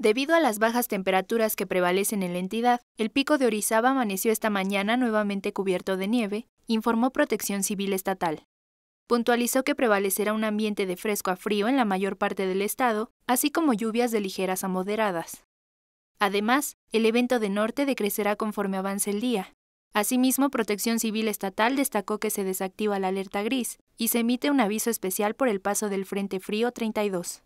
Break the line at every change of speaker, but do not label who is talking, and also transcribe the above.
Debido a las bajas temperaturas que prevalecen en la entidad, el pico de Orizaba amaneció esta mañana nuevamente cubierto de nieve, informó Protección Civil Estatal. Puntualizó que prevalecerá un ambiente de fresco a frío en la mayor parte del estado, así como lluvias de ligeras a moderadas. Además, el evento de norte decrecerá conforme avance el día. Asimismo, Protección Civil Estatal destacó que se desactiva la alerta gris y se emite un aviso especial por el paso del Frente Frío 32.